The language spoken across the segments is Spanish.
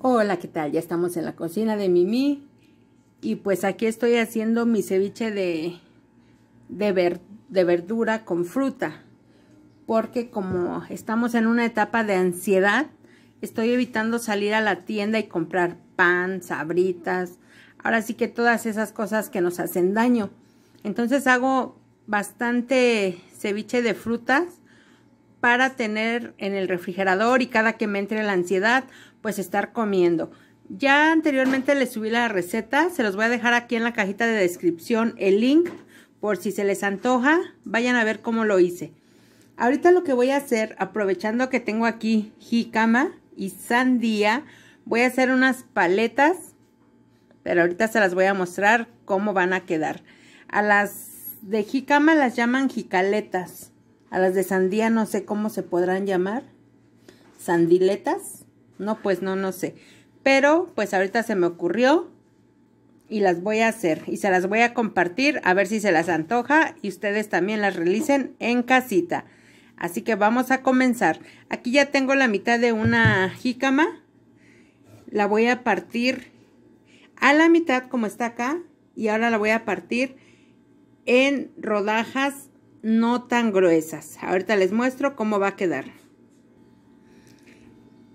Hola, ¿qué tal? Ya estamos en la cocina de Mimi. Y pues aquí estoy haciendo mi ceviche de, de, de, verdura con fruta. Porque como estamos en una etapa de ansiedad, estoy evitando salir a la tienda y comprar pan, sabritas. Ahora sí que todas esas cosas que nos hacen daño. Entonces hago bastante ceviche de frutas para tener en el refrigerador y cada que me entre la ansiedad pues estar comiendo. Ya anteriormente les subí la receta, se los voy a dejar aquí en la cajita de descripción el link por si se les antoja, vayan a ver cómo lo hice. Ahorita lo que voy a hacer, aprovechando que tengo aquí jicama y sandía, voy a hacer unas paletas, pero ahorita se las voy a mostrar cómo van a quedar. A las de jicama las llaman jicaletas, a las de sandía no sé cómo se podrán llamar, sandiletas no, pues no, no sé. Pero pues ahorita se me ocurrió y las voy a hacer y se las voy a compartir a ver si se las antoja y ustedes también las realicen en casita. Así que vamos a comenzar. Aquí ya tengo la mitad de una jícama. La voy a partir a la mitad como está acá y ahora la voy a partir en rodajas no tan gruesas. Ahorita les muestro cómo va a quedar.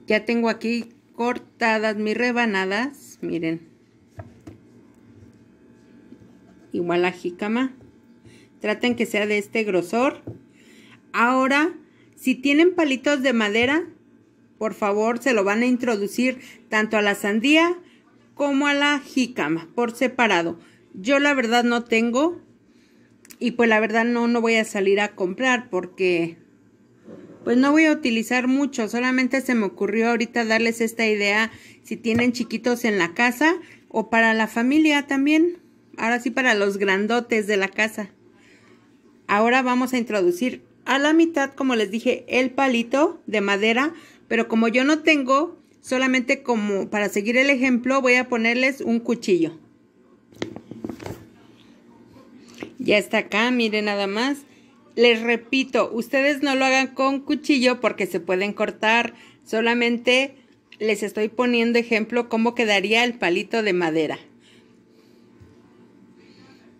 Ya tengo aquí cortadas mis rebanadas, miren. Igual la jícama. Traten que sea de este grosor. Ahora, si tienen palitos de madera, por favor, se lo van a introducir tanto a la sandía como a la jícama, por separado. Yo la verdad no tengo y pues la verdad no, no voy a salir a comprar porque pues no voy a utilizar mucho, solamente se me ocurrió ahorita darles esta idea si tienen chiquitos en la casa o para la familia también. Ahora sí para los grandotes de la casa. Ahora vamos a introducir a la mitad, como les dije, el palito de madera, pero como yo no tengo, solamente como para seguir el ejemplo voy a ponerles un cuchillo. Ya está acá, miren nada más. Les repito, ustedes no lo hagan con cuchillo porque se pueden cortar. Solamente les estoy poniendo ejemplo cómo quedaría el palito de madera.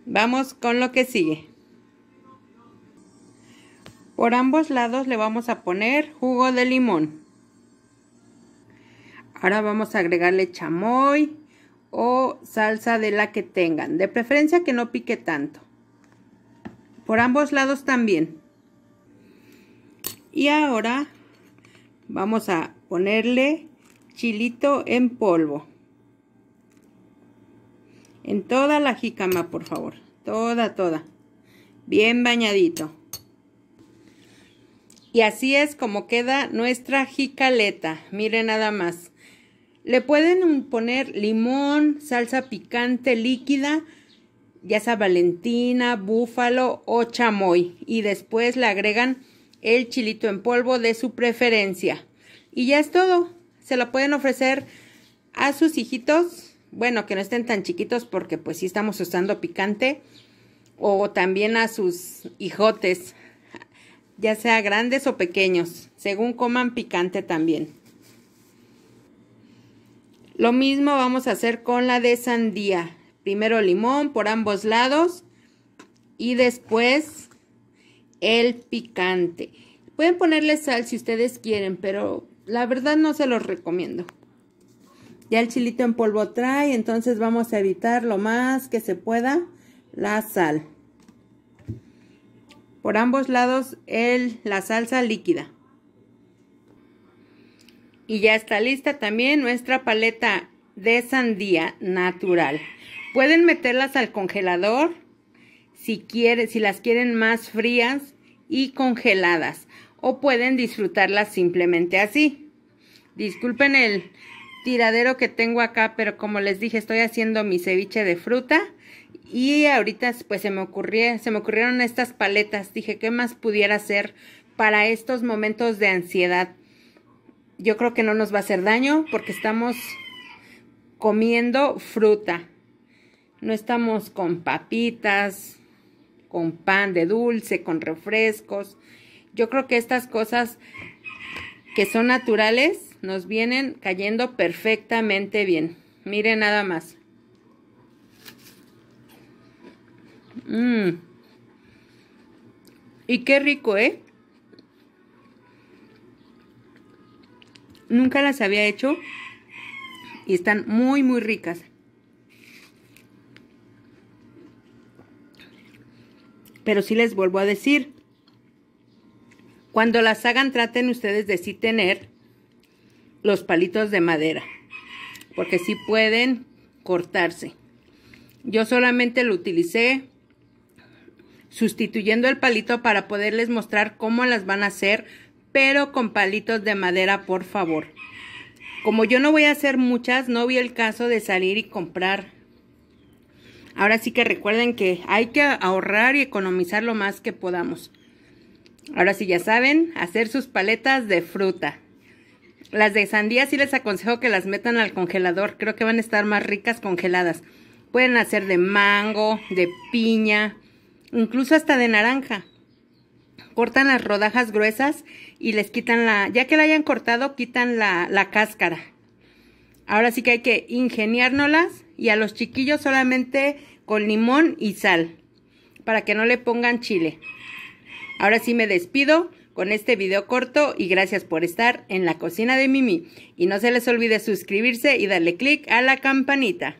Vamos con lo que sigue. Por ambos lados le vamos a poner jugo de limón. Ahora vamos a agregarle chamoy o salsa de la que tengan. De preferencia que no pique tanto por ambos lados también. Y ahora vamos a ponerle chilito en polvo. En toda la jícama, por favor. Toda, toda. Bien bañadito. Y así es como queda nuestra jicaleta. mire nada más. Le pueden poner limón, salsa picante líquida, ya sea Valentina, Búfalo o Chamoy. Y después le agregan el chilito en polvo de su preferencia. Y ya es todo. Se lo pueden ofrecer a sus hijitos. Bueno, que no estén tan chiquitos porque pues sí estamos usando picante. O también a sus hijotes, ya sea grandes o pequeños, según coman picante también. Lo mismo vamos a hacer con la de sandía primero limón por ambos lados y después el picante. Pueden ponerle sal si ustedes quieren, pero la verdad no se los recomiendo. Ya el chilito en polvo trae, entonces vamos a evitar lo más que se pueda la sal. Por ambos lados el, la salsa líquida. Y ya está lista también nuestra paleta de sandía natural. Pueden meterlas al congelador si, si las quieren más frías y congeladas o pueden disfrutarlas simplemente así. Disculpen el tiradero que tengo acá, pero como les dije, estoy haciendo mi ceviche de fruta y ahorita pues se me se me ocurrieron estas paletas. Dije, ¿qué más pudiera hacer para estos momentos de ansiedad? Yo creo que no nos va a hacer daño porque estamos comiendo fruta. No estamos con papitas, con pan de dulce, con refrescos. Yo creo que estas cosas que son naturales nos vienen cayendo perfectamente bien. Miren nada más. Mm. Y qué rico, ¿eh? Nunca las había hecho y están muy, muy ricas. Pero sí les vuelvo a decir, cuando las hagan traten ustedes de sí tener los palitos de madera, porque sí pueden cortarse. Yo solamente lo utilicé sustituyendo el palito para poderles mostrar cómo las van a hacer, pero con palitos de madera, por favor. Como yo no voy a hacer muchas, no vi el caso de salir y comprar Ahora sí que recuerden que hay que ahorrar y economizar lo más que podamos. Ahora sí ya saben, hacer sus paletas de fruta. Las de sandía sí les aconsejo que las metan al congelador. Creo que van a estar más ricas congeladas. Pueden hacer de mango, de piña, incluso hasta de naranja. Cortan las rodajas gruesas y les quitan la... Ya que la hayan cortado, quitan la, la cáscara Ahora sí que hay que ingeniárnoslas y a los chiquillos solamente con limón y sal para que no le pongan chile. Ahora sí me despido con este video corto y gracias por estar en la cocina de Mimi. Y no se les olvide suscribirse y darle click a la campanita.